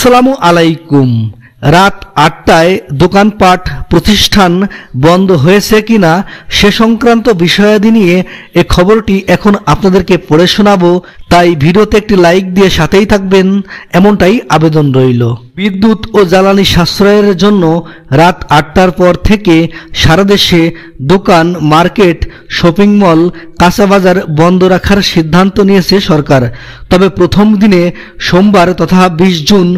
আসসালামু আলাইকুম রাত আটটায় দোকানপাট প্রতিষ্ঠান বন্ধ হয়েছে কিনা সে সংক্রান্ত বিষয়াদি নিয়ে এ খবরটি এখন আপনাদেরকে পড়ে শোনাবো তাই ভিডিওতে একটি লাইক দিয়ে সাথেই থাকবেন এমনটাই আবেদন রইল বিদ্যুৎ ও জ্বালানি সাশ্রয়ের জন্য রাত আটটার পর থেকে সারা দেশে দোকান মার্কেট শপিং মল কাঁচাবাজার বন্ধ রাখার সিদ্ধান্ত নিয়েছে সরকার তবে প্রথম দিনে সোমবার তথা বিশ জুন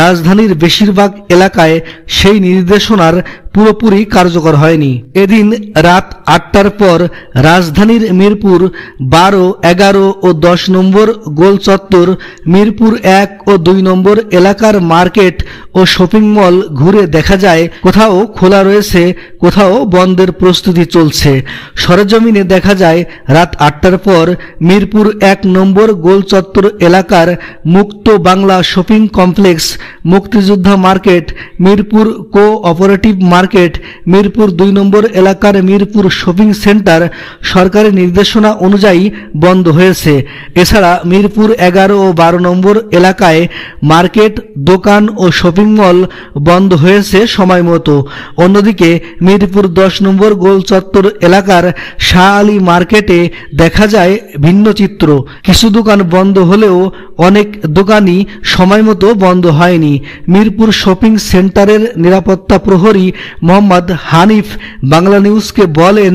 রাজধানীর বেশিরভাগ এলাকায় সেই নির্দেশনার পুরোপুরি কার্যকর হয়নি এদিন রাত আটটার পর রাজধানীর মিরপুর বারো এগারো ও দশ নম্বর গোল চত্বর মিরপুর এক ও দুই নম্বর এলাকার মার্কেট ও শপিং মল ঘুরে দেখা যায় কোথাও খোলা রয়েছে কোথাও বন্ধের প্রস্তুতি চলছে সরজমিনে দেখা যায় রাত আটটার পর মিরপুর এক নম্বর গোল চত্বর এলাকার Mukto Bangla shopping complex Muktijoddha market Mirpur cooperative market market Mirpur দুই নম্বর এলাকার মিরপুর শপিং সেন্টার সরকারি নির্দেশনা অনুযায়ী বন্ধ হয়েছে এছাড়া মিরপুর এগারো ও বারো নম্বর এলাকায় মার্কেট দোকান ও শপিং মল বন্ধ হয়েছে সময় মতো অন্যদিকে মিরপুর দশ নম্বর গোল চত্বর এলাকার শাহ আলী মার্কেটে দেখা যায় ভিন্ন চিত্র কিছু দোকান বন্ধ হলেও অনেক দোকানই সময় মতো বন্ধ হয়নি মিরপুর শপিং সেন্টারের নিরাপত্তা প্রহরী মোহাম্মদ হানিফ বাংলা নিউজকে বলেন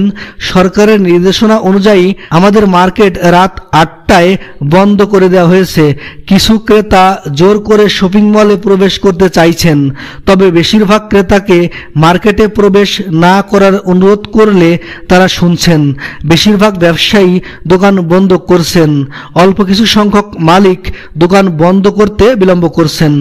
সরকারের নির্দেশনা অনুযায়ী আমাদের মার্কেট রাত আট রাস্তায় বন্ধ করে দেওয়া হয়েছে কিছু ক্রেতা জোর করে শপিং মলে প্রবেশ করতে চাইছেন তবে বেশিরভাগ ক্রেতাকে মার্কেটে প্রবেশ না করার অনুরোধ করলে তারা শুনছেন বেশিরভাগ ব্যবসায়ী দোকান বন্ধ করছেন অল্প কিছু সংখ্যক মালিক দোকান বন্ধ করতে বিলম্ব করছেন